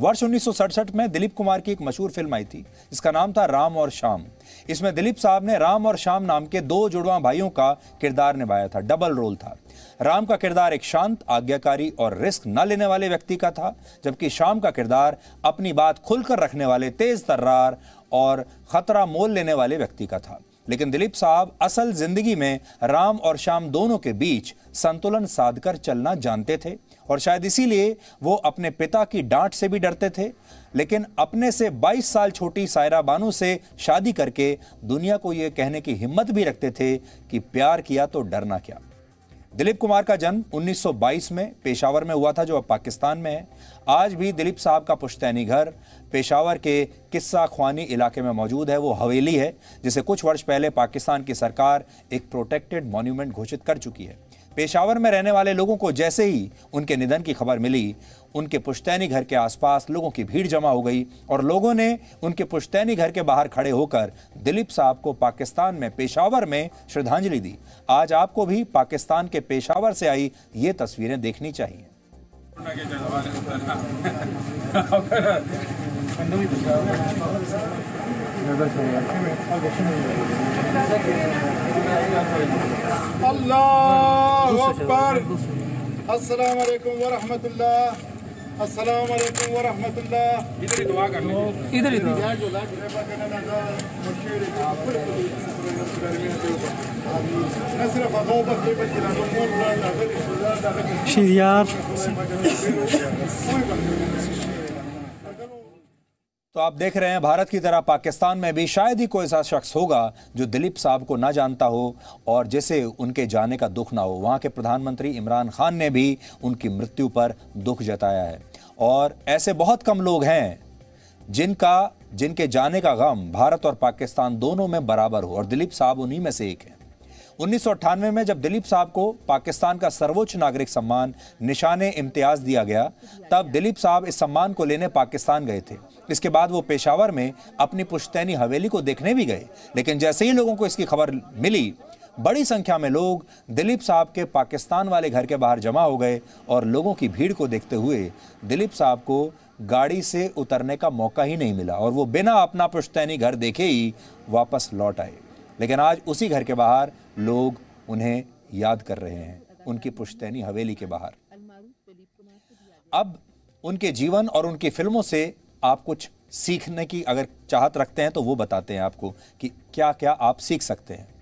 वर्ष उन्नीस में दिलीप कुमार की एक मशहूर फिल्म आई थी जिसका नाम था राम और शाम इसमें दिलीप साहब ने राम और शाम नाम के दो जुड़वा भाइयों का किरदार निभाया था डबल रोल था राम का किरदार एक शांत आज्ञाकारी और रिस्क न लेने वाले व्यक्ति का था जबकि शाम का किरदार अपनी बात खुलकर रखने वाले तेज तर्रार और खतरा मोल लेने वाले व्यक्ति का था लेकिन दिलीप साहब असल जिंदगी में राम और शाम दोनों के बीच संतुलन साधकर चलना जानते थे और शायद इसीलिए वो अपने पिता की डांट से भी डरते थे लेकिन अपने से 22 साल छोटी सायरा बानू से शादी करके दुनिया को ये कहने की हिम्मत भी रखते थे कि प्यार किया तो डरना क्या दिलीप कुमार का जन्म 1922 में पेशावर में हुआ था जो अब पाकिस्तान में है आज भी दिलीप साहब का पुश्तैनी घर पेशावर के किस्सा खुआनी इलाके में मौजूद है वो हवेली है जिसे कुछ वर्ष पहले पाकिस्तान की सरकार एक प्रोटेक्टेड मॉन्यूमेंट घोषित कर चुकी है पेशावर में रहने वाले लोगों को जैसे ही उनके निधन की खबर मिली उनके पुश्तैनी घर के आसपास लोगों की भीड़ जमा हो गई और लोगों ने उनके पुश्तैनी घर के बाहर खड़े होकर दिलीप साहब को पाकिस्तान में पेशावर में श्रद्धांजलि दी आज आपको भी पाकिस्तान के पेशावर से आई ये तस्वीरें देखनी चाहिए अल्लाह الله أكبر السلام عليكم ورحمة الله السلام عليكم ورحمة الله ادري دعاء दुआ कर ले इधर तो आप देख रहे हैं भारत की तरह पाकिस्तान में भी शायद ही कोई ऐसा शख्स होगा जो दिलीप साहब को ना जानता हो और जैसे उनके जाने का दुख ना हो वहाँ के प्रधानमंत्री इमरान खान ने भी उनकी मृत्यु पर दुख जताया है और ऐसे बहुत कम लोग हैं जिनका जिनके जाने का गम भारत और पाकिस्तान दोनों में बराबर हो और दिलीप साहब उन्हीं में से एक है उन्नीस में जब दिलीप साहब को पाकिस्तान का सर्वोच्च नागरिक सम्मान निशान इम्तियाज दिया गया तब दिलीप साहब इस सम्मान को लेने पाकिस्तान गए थे इसके बाद वो पेशावर में अपनी पुश्तैनी हवेली को देखने भी गए लेकिन जैसे ही लोगों को इसकी खबर मिली बड़ी संख्या में लोग दिलीप साहब के पाकिस्तान वाले घर के बाहर जमा हो गए और लोगों की भीड़ को देखते हुए दिलीप साहब को गाड़ी से उतरने का मौका ही नहीं मिला और वो बिना अपना पुश्तैनी घर देखे ही वापस लौट आए लेकिन आज उसी घर के बाहर लोग उन्हें याद कर रहे हैं उनकी पुश्तैनी हवेली के बाहर अब उनके जीवन और उनकी फिल्मों से आप कुछ सीखने की अगर चाहत रखते हैं तो वो बताते हैं आपको कि क्या क्या आप सीख सकते हैं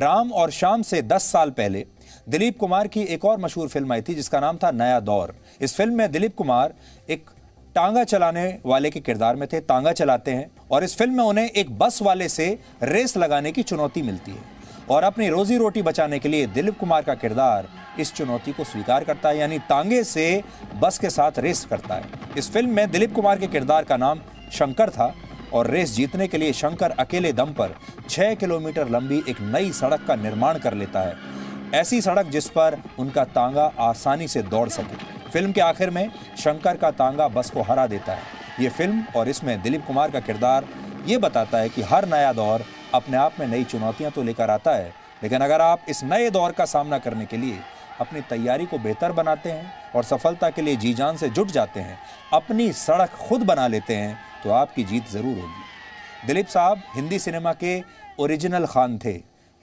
राम और शाम से 10 साल पहले दिलीप कुमार की एक और मशहूर फिल्म आई थी जिसका नाम था नया दौर इस फिल्म में दिलीप कुमार एक टांगा चलाने वाले के किरदार में थे तांगा चलाते हैं और इस फिल्म में उन्हें एक बस वाले से रेस लगाने की चुनौती मिलती है और अपनी रोजी रोटी बचाने के लिए दिलीप कुमार का किरदार इस चुनौती को स्वीकार करता है यानी तांगे से बस के साथ रेस करता है इस फिल्म में दिलीप कुमार के किरदार का नाम शंकर था और रेस जीतने के लिए शंकर अकेले दम पर छः किलोमीटर लंबी एक नई सड़क का निर्माण कर लेता है ऐसी सड़क जिस पर उनका तांगा आसानी से दौड़ सके फिल्म के आखिर में शंकर का तांगा बस को हरा देता है ये फिल्म और इसमें दिलीप कुमार का किरदार ये बताता है कि हर नया दौर अपने आप में नई चुनौतियां तो लेकर आता है लेकिन अगर आप इस नए दौर का सामना करने के लिए अपनी तैयारी को बेहतर बनाते हैं और सफलता के लिए जी जान से जुट जाते हैं अपनी सड़क खुद बना लेते हैं तो आपकी जीत ज़रूर होगी दिलीप साहब हिंदी सिनेमा के ओरिजिनल खान थे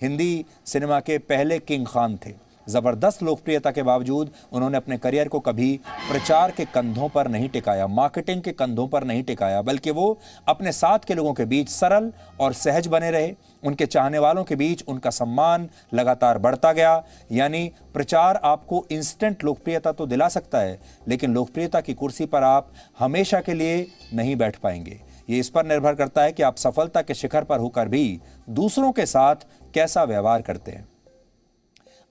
हिंदी सिनेमा के पहले किंग खान थे ज़बरदस्त लोकप्रियता के बावजूद उन्होंने अपने करियर को कभी प्रचार के कंधों पर नहीं टिकाया मार्केटिंग के कंधों पर नहीं टिकाया बल्कि वो अपने साथ के लोगों के बीच सरल और सहज बने रहे उनके चाहने वालों के बीच उनका सम्मान लगातार बढ़ता गया यानी प्रचार आपको इंस्टेंट लोकप्रियता तो दिला सकता है लेकिन लोकप्रियता की कुर्सी पर आप हमेशा के लिए नहीं बैठ पाएंगे ये इस पर निर्भर करता है कि आप सफलता के शिखर पर होकर भी दूसरों के साथ कैसा व्यवहार करते हैं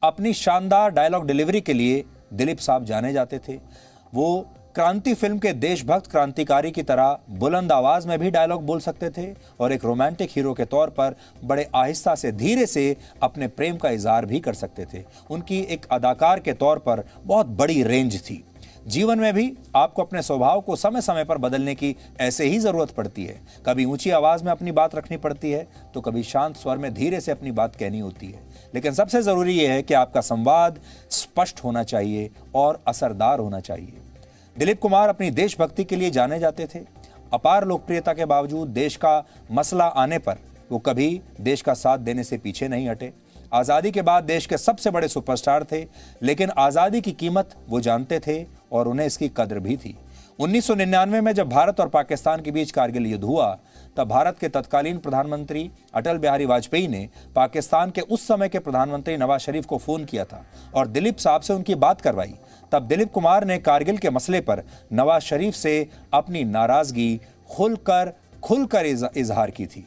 अपनी शानदार डायलॉग डिलीवरी के लिए दिलीप साहब जाने जाते थे वो क्रांति फिल्म के देशभक्त क्रांतिकारी की तरह बुलंद आवाज में भी डायलॉग बोल सकते थे और एक रोमांटिक हीरो के तौर पर बड़े आहिस्ता से धीरे से अपने प्रेम का इजहार भी कर सकते थे उनकी एक अदाकार के तौर पर बहुत बड़ी रेंज थी जीवन में भी आपको अपने स्वभाव को समय समय पर बदलने की ऐसे ही जरूरत पड़ती है कभी ऊंची आवाज में अपनी बात रखनी पड़ती है तो कभी शांत स्वर में धीरे से अपनी बात कहनी होती है लेकिन सबसे जरूरी यह है कि आपका संवाद स्पष्ट होना चाहिए और असरदार होना चाहिए दिलीप कुमार अपनी देशभक्ति के लिए जाने जाते थे अपार लोकप्रियता के बावजूद देश का मसला आने पर वो कभी देश का साथ देने से पीछे नहीं हटे आज़ादी के बाद देश के सबसे बड़े सुपरस्टार थे लेकिन आज़ादी की कीमत वो जानते थे और उन्हें इसकी कदर भी थी 1999 में जब भारत और पाकिस्तान के बीच कारगिल युद्ध हुआ तब भारत के तत्कालीन प्रधानमंत्री अटल बिहारी वाजपेयी ने पाकिस्तान के उस समय के प्रधानमंत्री नवाज शरीफ को फोन किया था और दिलीप साहब से उनकी बात करवाई तब दिलीप कुमार ने कारगिल के मसले पर नवाज शरीफ से अपनी नाराजगी खुलकर खुलकर इजहार की थी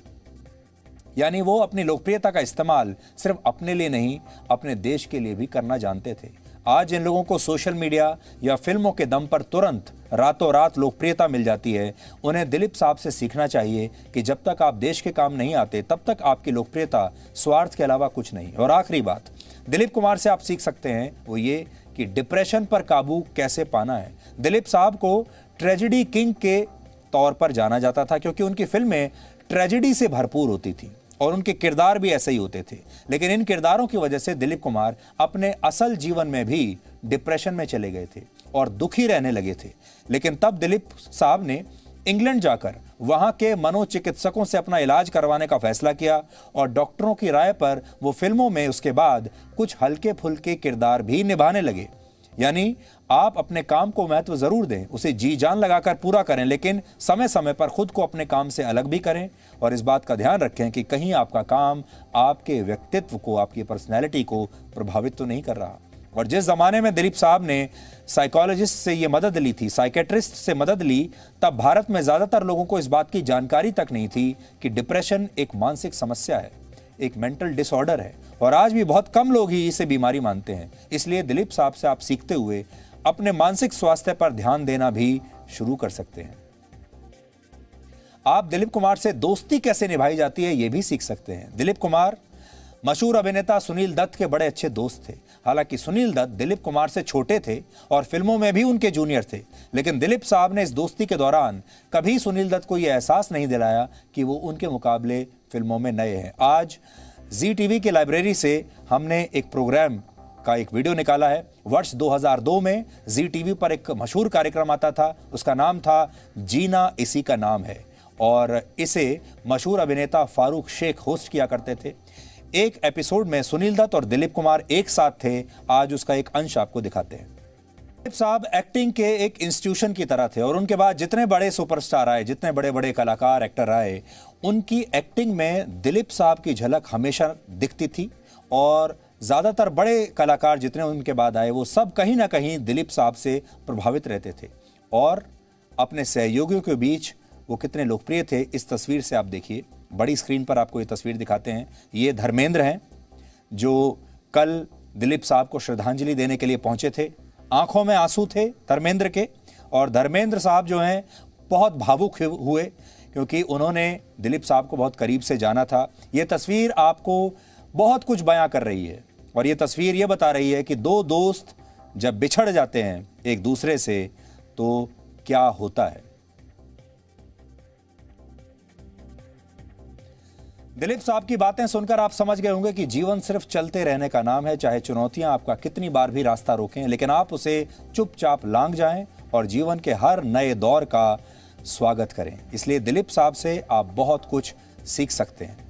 यानी वो अपनी लोकप्रियता का इस्तेमाल सिर्फ अपने लिए नहीं अपने देश के लिए भी करना जानते थे आज इन लोगों को सोशल मीडिया या फिल्मों के दम पर तुरंत रातों रात लोकप्रियता मिल जाती है उन्हें दिलीप साहब से सीखना चाहिए कि जब तक आप देश के काम नहीं आते तब तक आपकी लोकप्रियता स्वार्थ के अलावा कुछ नहीं और आखिरी बात दिलीप कुमार से आप सीख सकते हैं वो ये कि डिप्रेशन पर काबू कैसे पाना है दिलीप साहब को ट्रेजिडी किंग के तौर पर जाना जाता था क्योंकि उनकी फिल्में ट्रेजिडी से भरपूर होती थी और उनके किरदार भी ऐसे ही होते थे लेकिन इन किरदारों की वजह से दिलीप कुमार अपने असल जीवन में भी डिप्रेशन में चले गए थे और दुखी रहने लगे थे लेकिन तब दिलीप साहब ने इंग्लैंड जाकर वहां के मनोचिकित्सकों से अपना इलाज करवाने का फैसला किया और डॉक्टरों की राय पर वो फिल्मों में उसके बाद कुछ हल्के फुल्के किरदार भी निभाने लगे यानी आप अपने काम को महत्व ज़रूर दें उसे जी जान लगाकर पूरा करें लेकिन समय समय पर खुद को अपने काम से अलग भी करें और इस बात का ध्यान रखें कि कहीं आपका काम आपके व्यक्तित्व को आपकी पर्सनैलिटी को प्रभावित तो नहीं कर रहा और जिस ज़माने में दिलीप साहब ने साइकोलॉजिस्ट से ये मदद ली थी साइकेट्रिस्ट से मदद ली तब भारत में ज़्यादातर लोगों को इस बात की जानकारी तक नहीं थी कि डिप्रेशन एक मानसिक समस्या है एक मेंटल डिसऑर्डर है और आज भी बहुत कम लोग ही इसे बीमारी मानते हैं इसलिए दिलीप साहब से आप सीखते हुए अपने मानसिक स्वास्थ्य पर ध्यान देना भी शुरू कर सकते हैं आप दिलीप कुमार से दोस्ती कैसे निभाई जाती है यह भी सीख सकते हैं दिलीप कुमार मशहूर अभिनेता सुनील दत्त के बड़े अच्छे दोस्त थे हालांकि सुनील दत्त दिलीप कुमार से छोटे थे और फिल्मों में भी उनके जूनियर थे लेकिन दिलीप साहब ने इस दोस्ती के दौरान कभी सुनील दत्त को यह एहसास नहीं दिलाया कि वो उनके मुकाबले फिल्मों में नए हैं आज जी टीवी की लाइब्रेरी से हमने एक प्रोग्राम का एक वीडियो निकाला है वर्ष 2002 में जी टीवी पर एक मशहूर कार्यक्रम आता था उसका नाम था जीना इसी का नाम है और इसे मशहूर अभिनेता फारूक शेख होस्ट किया करते थे एक एपिसोड में सुनील दत्त और दिलीप कुमार एक साथ थे आज उसका एक अंश आपको दिखाते हैं दिलीप साहब एक्टिंग के एक इंस्टीट्यूशन की तरह थे और उनके बाद जितने बड़े सुपरस्टार आए जितने बड़े बड़े कलाकार एक्टर आए उनकी एक्टिंग में दिलीप साहब की झलक हमेशा दिखती थी और ज़्यादातर बड़े कलाकार जितने उनके बाद आए वो सब कहीं ना कहीं दिलीप साहब से प्रभावित रहते थे और अपने सहयोगियों के बीच वो कितने लोकप्रिय थे इस तस्वीर से आप देखिए बड़ी स्क्रीन पर आपको ये तस्वीर दिखाते हैं ये धर्मेंद्र हैं जो कल दिलीप साहब को श्रद्धांजलि देने के लिए पहुंचे थे आंखों में आंसू थे धर्मेंद्र के और धर्मेंद्र साहब जो हैं बहुत भावुक हुए क्योंकि उन्होंने दिलीप साहब को बहुत करीब से जाना था ये तस्वीर आपको बहुत कुछ बयां कर रही है और ये तस्वीर ये बता रही है कि दो दोस्त जब बिछड़ जाते हैं एक दूसरे से तो क्या होता है दिलीप साहब की बातें सुनकर आप समझ गए होंगे कि जीवन सिर्फ चलते रहने का नाम है चाहे चुनौतियां आपका कितनी बार भी रास्ता रोकें लेकिन आप उसे चुपचाप लांग जाएं और जीवन के हर नए दौर का स्वागत करें इसलिए दिलीप साहब से आप बहुत कुछ सीख सकते हैं